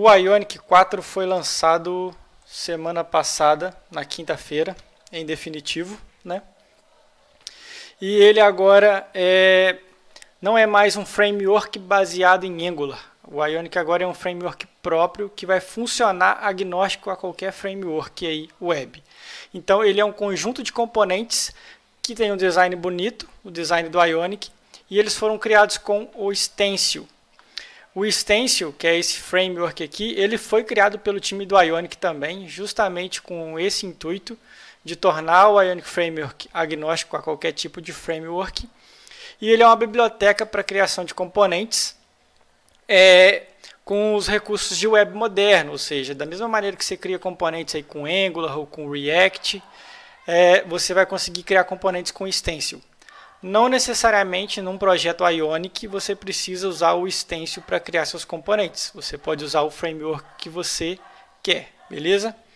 O Ionic 4 foi lançado semana passada, na quinta-feira, em definitivo, né? E ele agora é, não é mais um framework baseado em Angular. O Ionic agora é um framework próprio que vai funcionar agnóstico a qualquer framework aí web. Então ele é um conjunto de componentes que tem um design bonito, o design do Ionic, e eles foram criados com o Stencil, o Stencil, que é esse framework aqui, ele foi criado pelo time do Ionic também, justamente com esse intuito de tornar o Ionic Framework agnóstico a qualquer tipo de framework. E ele é uma biblioteca para criação de componentes é, com os recursos de web moderno, ou seja, da mesma maneira que você cria componentes aí com Angular ou com React, é, você vai conseguir criar componentes com Stencil. Não necessariamente num projeto Ionic você precisa usar o stencil para criar seus componentes. Você pode usar o framework que você quer, beleza?